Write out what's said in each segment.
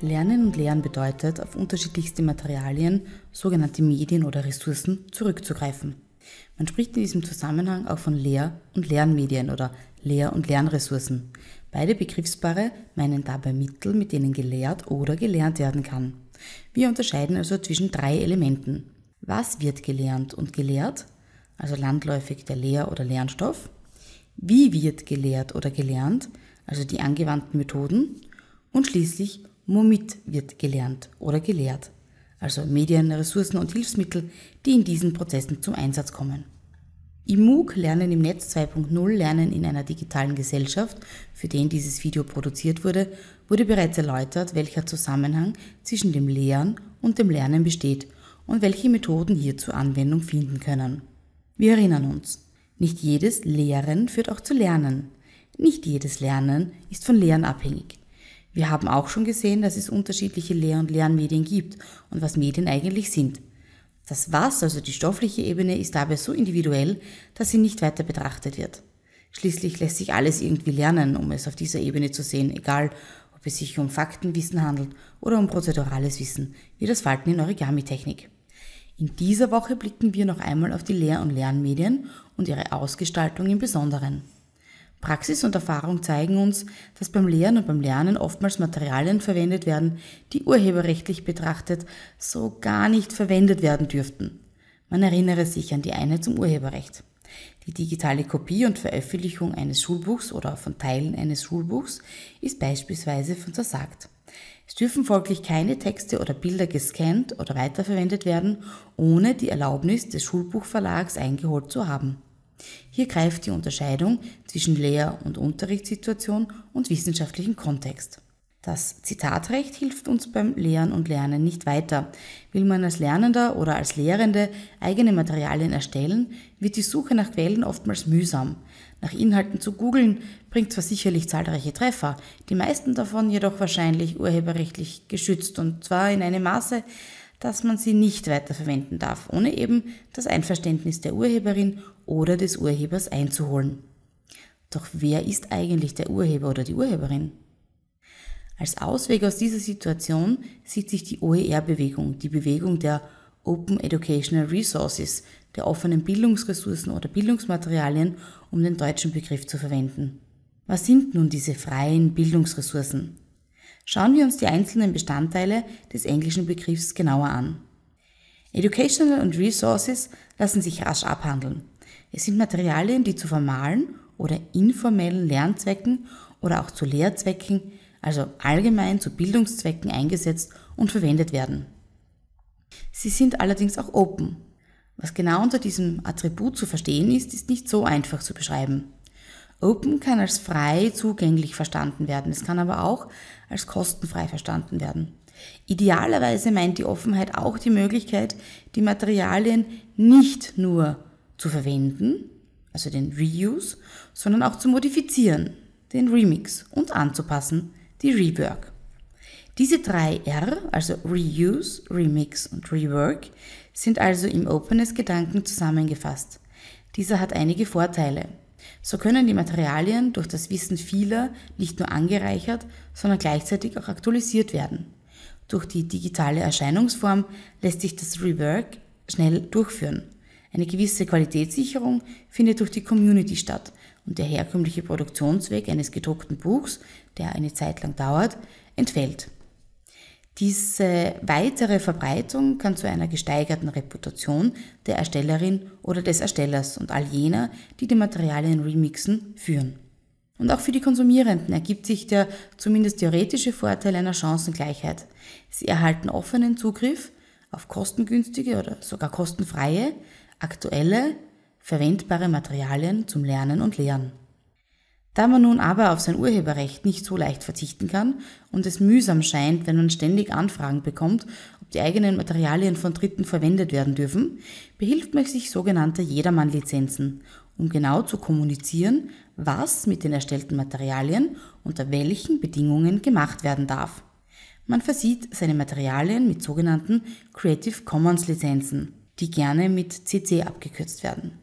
Lernen und Lehren bedeutet, auf unterschiedlichste Materialien, sogenannte Medien oder Ressourcen zurückzugreifen. Man spricht in diesem Zusammenhang auch von Lehr- und Lernmedien oder Lehr- und Lernressourcen. Beide Begriffspaare meinen dabei Mittel, mit denen gelehrt oder gelernt werden kann. Wir unterscheiden also zwischen drei Elementen. Was wird gelernt und gelehrt, also landläufig der Lehr- oder Lernstoff, wie wird gelehrt oder gelernt, also die angewandten Methoden, und schließlich, womit wird gelernt oder gelehrt, also Medien, Ressourcen und Hilfsmittel, die in diesen Prozessen zum Einsatz kommen. Im MOOC Lernen im Netz 2.0 Lernen in einer digitalen Gesellschaft, für den dieses Video produziert wurde, wurde bereits erläutert, welcher Zusammenhang zwischen dem Lehren und dem Lernen besteht und welche Methoden hierzu Anwendung finden können. Wir erinnern uns, nicht jedes Lehren führt auch zu Lernen. Nicht jedes Lernen ist von Lehren abhängig. Wir haben auch schon gesehen, dass es unterschiedliche Lehr- und Lernmedien gibt und was Medien eigentlich sind. Das Was, also die stoffliche Ebene, ist dabei so individuell, dass sie nicht weiter betrachtet wird. Schließlich lässt sich alles irgendwie lernen, um es auf dieser Ebene zu sehen, egal ob es sich um Faktenwissen handelt oder um prozedurales Wissen, wie das Falten in Origami-Technik. In dieser Woche blicken wir noch einmal auf die Lehr- und Lernmedien und ihre Ausgestaltung im Besonderen. Praxis und Erfahrung zeigen uns, dass beim Lehren und beim Lernen oftmals Materialien verwendet werden, die urheberrechtlich betrachtet so gar nicht verwendet werden dürften. Man erinnere sich an die eine zum Urheberrecht. Die digitale Kopie und Veröffentlichung eines Schulbuchs oder von Teilen eines Schulbuchs ist beispielsweise von versagt. Es dürfen folglich keine Texte oder Bilder gescannt oder weiterverwendet werden, ohne die Erlaubnis des Schulbuchverlags eingeholt zu haben. Hier greift die Unterscheidung zwischen Lehr- und Unterrichtssituation und wissenschaftlichem Kontext. Das Zitatrecht hilft uns beim Lehren und Lernen nicht weiter. Will man als Lernender oder als Lehrende eigene Materialien erstellen, wird die Suche nach Quellen oftmals mühsam. Nach Inhalten zu googeln bringt zwar sicherlich zahlreiche Treffer, die meisten davon jedoch wahrscheinlich urheberrechtlich geschützt und zwar in einem Maße, dass man sie nicht weiterverwenden darf, ohne eben das Einverständnis der Urheberin oder des Urhebers einzuholen. Doch wer ist eigentlich der Urheber oder die Urheberin? Als Ausweg aus dieser Situation sieht sich die OER-Bewegung, die Bewegung der Open Educational Resources, der offenen Bildungsressourcen oder Bildungsmaterialien, um den deutschen Begriff zu verwenden. Was sind nun diese freien Bildungsressourcen? Schauen wir uns die einzelnen Bestandteile des englischen Begriffs genauer an. Educational und Resources lassen sich rasch abhandeln. Es sind Materialien, die zu formalen oder informellen Lernzwecken oder auch zu Lehrzwecken, also allgemein zu Bildungszwecken eingesetzt und verwendet werden. Sie sind allerdings auch open. Was genau unter diesem Attribut zu verstehen ist, ist nicht so einfach zu beschreiben. Open kann als frei zugänglich verstanden werden, es kann aber auch als kostenfrei verstanden werden. Idealerweise meint die Offenheit auch die Möglichkeit, die Materialien nicht nur zu verwenden, also den Reuse, sondern auch zu modifizieren, den Remix und anzupassen, die Rework. Diese drei R, also Reuse, Remix und Rework, sind also im Openness-Gedanken zusammengefasst. Dieser hat einige Vorteile. So können die Materialien durch das Wissen vieler nicht nur angereichert, sondern gleichzeitig auch aktualisiert werden. Durch die digitale Erscheinungsform lässt sich das Rework schnell durchführen. Eine gewisse Qualitätssicherung findet durch die Community statt und der herkömmliche Produktionsweg eines gedruckten Buchs, der eine Zeit lang dauert, entfällt. Diese weitere Verbreitung kann zu einer gesteigerten Reputation der Erstellerin oder des Erstellers und all jener, die die Materialien remixen, führen. Und auch für die Konsumierenden ergibt sich der zumindest theoretische Vorteil einer Chancengleichheit. Sie erhalten offenen Zugriff auf kostengünstige oder sogar kostenfreie, aktuelle, verwendbare Materialien zum Lernen und Lehren. Da man nun aber auf sein Urheberrecht nicht so leicht verzichten kann und es mühsam scheint, wenn man ständig Anfragen bekommt, ob die eigenen Materialien von Dritten verwendet werden dürfen, behilft man sich sogenannte Jedermann-Lizenzen, um genau zu kommunizieren, was mit den erstellten Materialien unter welchen Bedingungen gemacht werden darf. Man versieht seine Materialien mit sogenannten Creative Commons Lizenzen, die gerne mit CC abgekürzt werden.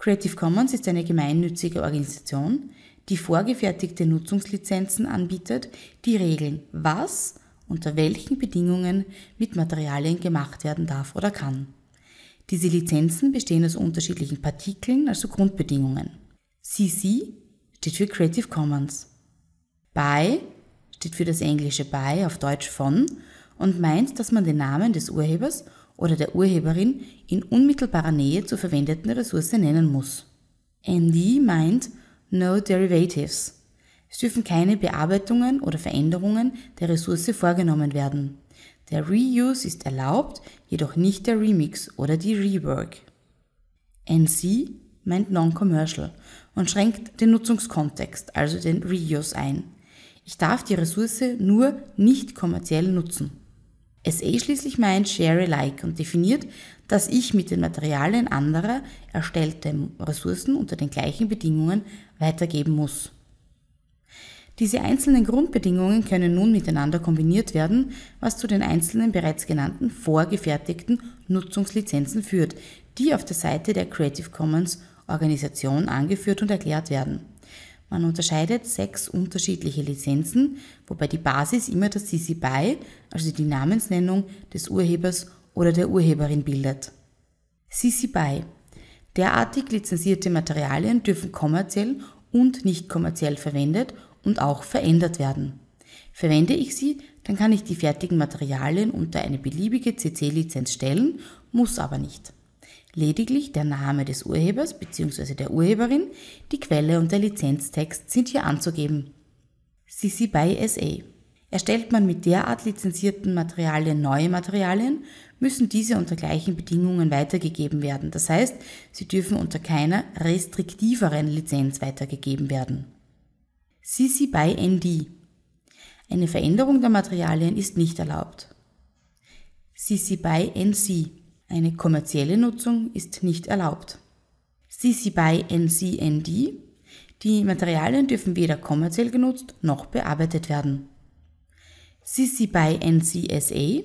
Creative Commons ist eine gemeinnützige Organisation, die vorgefertigte Nutzungslizenzen anbietet, die regeln, was unter welchen Bedingungen mit Materialien gemacht werden darf oder kann. Diese Lizenzen bestehen aus unterschiedlichen Partikeln, also Grundbedingungen. CC steht für Creative Commons. BY steht für das englische by auf Deutsch von und meint, dass man den Namen des Urhebers oder der Urheberin in unmittelbarer Nähe zur verwendeten Ressource nennen muss. ND meint No Derivatives. Es dürfen keine Bearbeitungen oder Veränderungen der Ressource vorgenommen werden. Der Reuse ist erlaubt, jedoch nicht der Remix oder die Rework. NC meint Non-Commercial und schränkt den Nutzungskontext, also den Reuse ein. Ich darf die Ressource nur nicht kommerziell nutzen. SE eh schließlich meint Share Alike und definiert, dass ich mit den Materialien anderer erstellte Ressourcen unter den gleichen Bedingungen weitergeben muss. Diese einzelnen Grundbedingungen können nun miteinander kombiniert werden, was zu den einzelnen bereits genannten vorgefertigten Nutzungslizenzen führt, die auf der Seite der Creative Commons Organisation angeführt und erklärt werden. Man unterscheidet sechs unterschiedliche Lizenzen, wobei die Basis immer das CC BY, also die Namensnennung des Urhebers oder der Urheberin bildet. CC BY. Derartig lizenzierte Materialien dürfen kommerziell und nicht kommerziell verwendet und auch verändert werden. Verwende ich sie, dann kann ich die fertigen Materialien unter eine beliebige CC-Lizenz stellen, muss aber nicht. Lediglich der Name des Urhebers bzw. der Urheberin, die Quelle und der Lizenztext sind hier anzugeben. CC BY SA Erstellt man mit derart lizenzierten Materialien neue Materialien, müssen diese unter gleichen Bedingungen weitergegeben werden. Das heißt, sie dürfen unter keiner restriktiveren Lizenz weitergegeben werden. CC BY ND Eine Veränderung der Materialien ist nicht erlaubt. CC BY NC eine kommerzielle Nutzung ist nicht erlaubt. CC BY NCND Die Materialien dürfen weder kommerziell genutzt noch bearbeitet werden. CC BY NCSA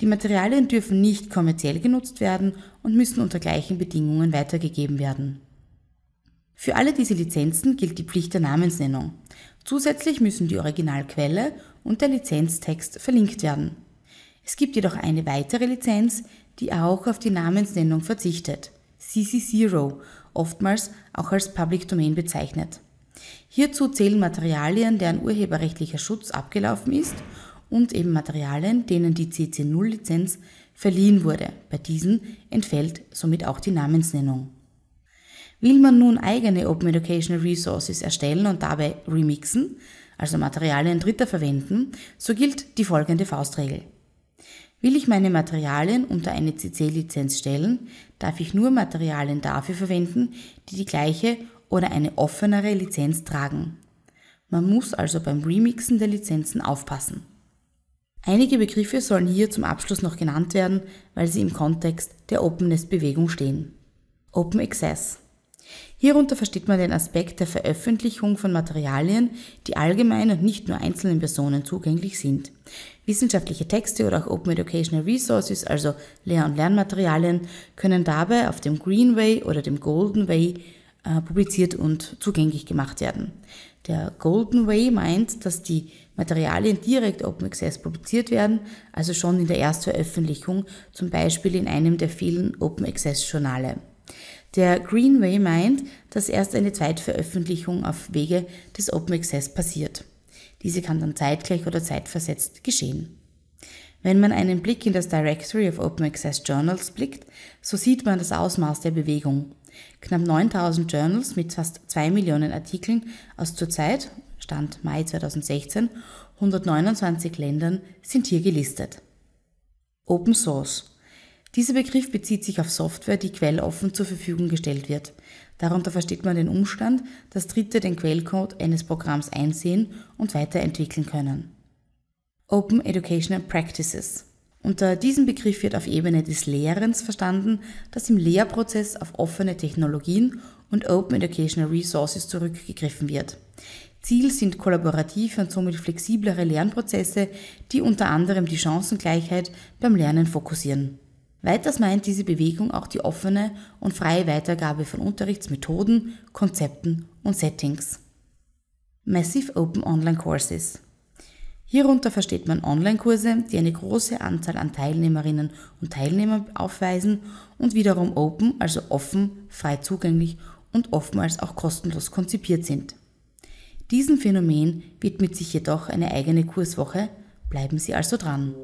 Die Materialien dürfen nicht kommerziell genutzt werden und müssen unter gleichen Bedingungen weitergegeben werden. Für alle diese Lizenzen gilt die Pflicht der Namensnennung. Zusätzlich müssen die Originalquelle und der Lizenztext verlinkt werden. Es gibt jedoch eine weitere Lizenz, die auch auf die Namensnennung verzichtet, CC0, oftmals auch als Public Domain bezeichnet. Hierzu zählen Materialien, deren urheberrechtlicher Schutz abgelaufen ist und eben Materialien, denen die CC0-Lizenz verliehen wurde. Bei diesen entfällt somit auch die Namensnennung. Will man nun eigene Open Educational Resources erstellen und dabei remixen, also Materialien Dritter verwenden, so gilt die folgende Faustregel. Will ich meine Materialien unter eine CC-Lizenz stellen, darf ich nur Materialien dafür verwenden, die die gleiche oder eine offenere Lizenz tragen. Man muss also beim Remixen der Lizenzen aufpassen. Einige Begriffe sollen hier zum Abschluss noch genannt werden, weil sie im Kontext der Openness-Bewegung stehen. Open Access Hierunter versteht man den Aspekt der Veröffentlichung von Materialien, die allgemein und nicht nur einzelnen Personen zugänglich sind. Wissenschaftliche Texte oder auch Open Educational Resources, also Lehr- und Lernmaterialien, können dabei auf dem Greenway oder dem Golden Way äh, publiziert und zugänglich gemacht werden. Der Golden Way meint, dass die Materialien direkt Open Access publiziert werden, also schon in der Erstveröffentlichung, zum Beispiel in einem der vielen Open Access Journale. Der Greenway meint, dass erst eine Zweitveröffentlichung auf Wege des Open Access passiert. Diese kann dann zeitgleich oder zeitversetzt geschehen. Wenn man einen Blick in das Directory of Open Access Journals blickt, so sieht man das Ausmaß der Bewegung. Knapp 9000 Journals mit fast 2 Millionen Artikeln aus zurzeit, Stand Mai 2016, 129 Ländern sind hier gelistet. Open Source dieser Begriff bezieht sich auf Software, die quelloffen zur Verfügung gestellt wird. Darunter versteht man den Umstand, dass Dritte den Quellcode eines Programms einsehen und weiterentwickeln können. Open Educational Practices. Unter diesem Begriff wird auf Ebene des Lehrens verstanden, dass im Lehrprozess auf offene Technologien und Open Educational Resources zurückgegriffen wird. Ziel sind kollaborative und somit flexiblere Lernprozesse, die unter anderem die Chancengleichheit beim Lernen fokussieren. Weiters meint diese Bewegung auch die offene und freie Weitergabe von Unterrichtsmethoden, Konzepten und Settings. Massive Open Online Courses. Hierunter versteht man Online-Kurse, die eine große Anzahl an Teilnehmerinnen und Teilnehmern aufweisen und wiederum open, also offen, frei zugänglich und oftmals auch kostenlos konzipiert sind. Diesem Phänomen widmet sich jedoch eine eigene Kurswoche, bleiben Sie also dran.